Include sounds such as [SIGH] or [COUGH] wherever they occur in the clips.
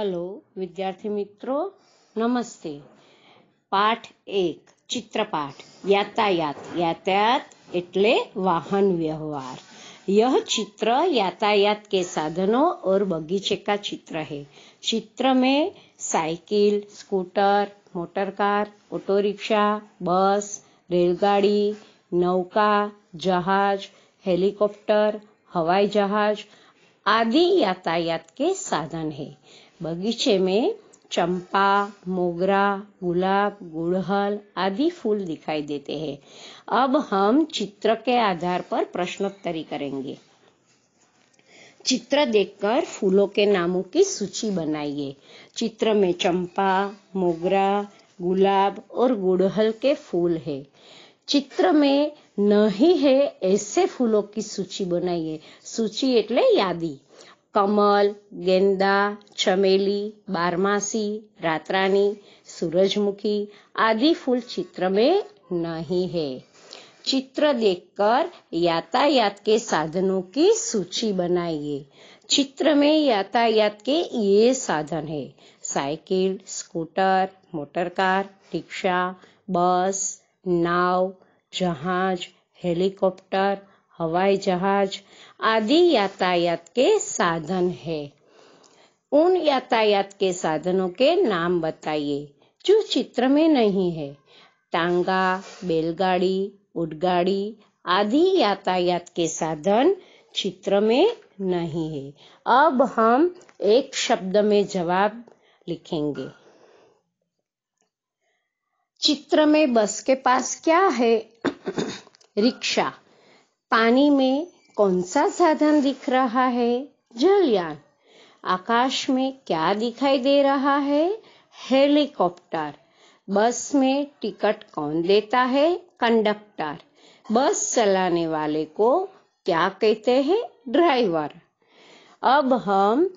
विद्यार्थी मित्रों नमस्ते पाठ एक चित्र पाठ यातायात यातायात इतले वाहन व्यवहार यह चित्र यातायात के साधनों और बगीचे का चित्र है चित्र में cycle scooter motorcar auto rickshaw bus रेलगाड़ी नौका जहाज हेलीकॉप्टर हवाई जहाज आदि यातायात के साधन है बगीचे में चंपा मोगरा गुलाब गुड़हल आदि फूल दिखाई देते हैं अब हम चित्र के आधार पर प्रश्नोत्तरी करेंगे चित्र देखकर फूलों के नामों की सूची बनाइए चित्र में चंपा मोगरा गुलाब और गुड़हल के फूल है चित्र में नहीं है ऐसे फूलों की सूची बनाइए सूची एटले यादी कमल गेंदा चमेली बारमासी रातरानी सूरजमुखी आदि फूल चित्र में नहीं है चित्र देखकर यातायात के साधनों की सूची बनाइए चित्र में यातायात के ये साधन है cycle scooter motor car rickshaw bus नाव जहाज हेलीकॉप्टर हवाई जहाज आदि यातायात के साधन है उन यातायात के साधनों के नाम बताइए जो चित्र में नहीं है टांगा बैलगाड़ी उडगाड़ी आदि यातायात के साधन चित्र में नहीं है अब हम एक शब्द में जवाब लिखेंगे चित्र में बस के पास क्या है [COUGHS] रिक्शा पानी में कौन सा साधन दिख रहा है जलयान आकाश में क्या दिखाई दे रहा है हेलीकॉप्टर बस में टिकट कौन देता है कंडक्टर बस चलाने वाले को क्या कहते हैं ड्राइवर अब हम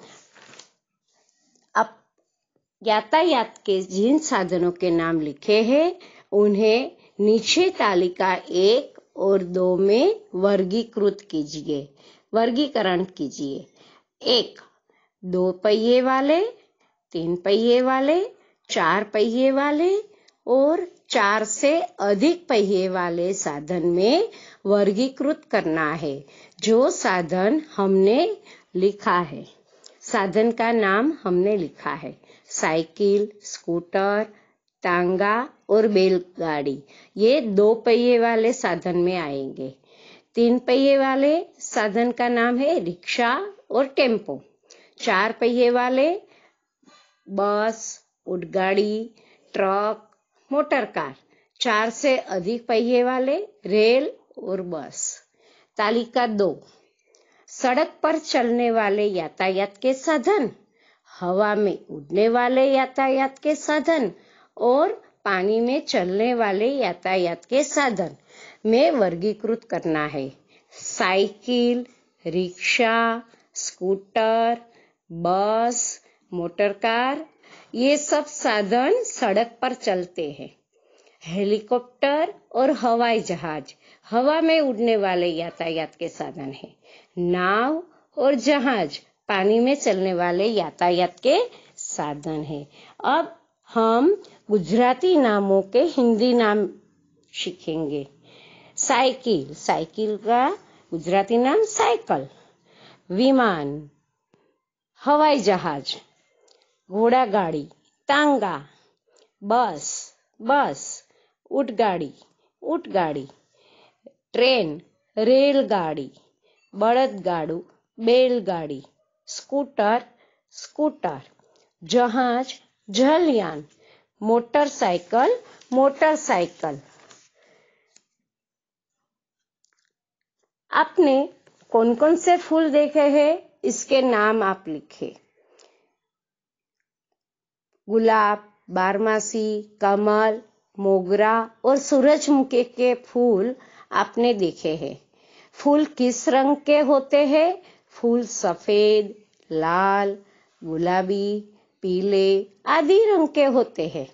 अब यातायात के जिन साधनों के नाम लिखे हैं उन्हें नीचे तालिका एक और दो में वर्गीकृत कीजिए वर्गीकरण कीजिए एक दो पहिए वाले तीन पहिए वाले चार पहिए वाले और चार से अधिक पहिए वाले साधन में वर्गीकृत करना है जो साधन हमने लिखा है साधन का नाम हमने लिखा है साइकिल स्कूटर तांगा और बैलगाड़ी ये दो पहिए वाले साधन में आएंगे तीन पहिए वाले साधन का नाम है रिक्शा और टेम्पो चार पहिए वाले बस उडगाड़ी ट्रक मोटर कार चार से अधिक पहिए वाले रेल और बस तालिका दो सड़क पर चलने वाले यातायात के साधन हवा में उड़ने वाले यातायात के साधन और पानी में चलने वाले यातायात के साधन में वर्गीकृत करना है cycle rickshaw scooter bus motorcar ये सब साधन सड़क पर चलते हैं हेलीकॉप्टर और हवाई जहाज हवा में उड़ने वाले यातायात के साधन हैं नाव और जहाज पानी में चलने वाले यातायात के साधन हैं अब हम गुजराती नामों के हिंदी नाम सीखेंगे साइकिल साइकिल का गुजराती नाम साइकिल विमान हवाई जहाज घोड़ा गाड़ी तांगा बस बस ऊट गाड़ी ऊट गाड़ी ट्रेन रेलगाड़ी बड़दगाड़ू बैलगाड़ी स्कूटर स्कूटर जहाज जलयान मोटरसाइकिल मोटरसाइकिल आपने कौन कौन से फूल देखे हैं इसके नाम आप लिखे गुलाब बारमासी कमल मोगरा और सूरजमुखी के फूल आपने देखे हैं फूल किस रंग के होते हैं फूल सफेद लाल गुलाबी पीले आदि रंग के होते हैं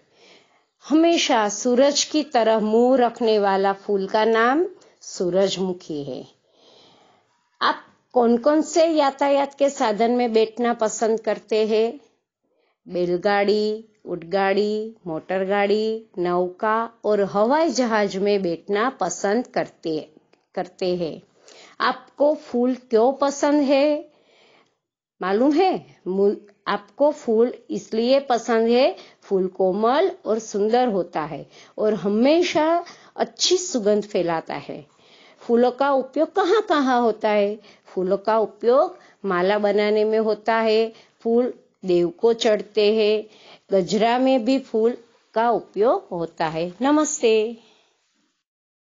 हमेशा सूरज की तरह मुंह रखने वाला फूल का नाम सूरजमुखी है आप कौन कौन से यातायात के साधन में बैठना पसंद करते हैं बैलगाड़ी उठगाड़ी मोटरगाड़ी नौका और हवाई जहाज में बैठना पसंद करते करते हैं आपको फूल क्यों पसंद है मालूम है आपको फूल इसलिए पसंद है फूल कोमल और सुंदर होता है और हमेशा अच्छी सुगंध फैलाता है फूलों का उपयोग कहाँ कहाँ होता है फूलों का उपयोग माला बनाने में होता है फूल देव को चढ़ते हैं गजरा में भी फूल का उपयोग होता है नमस्ते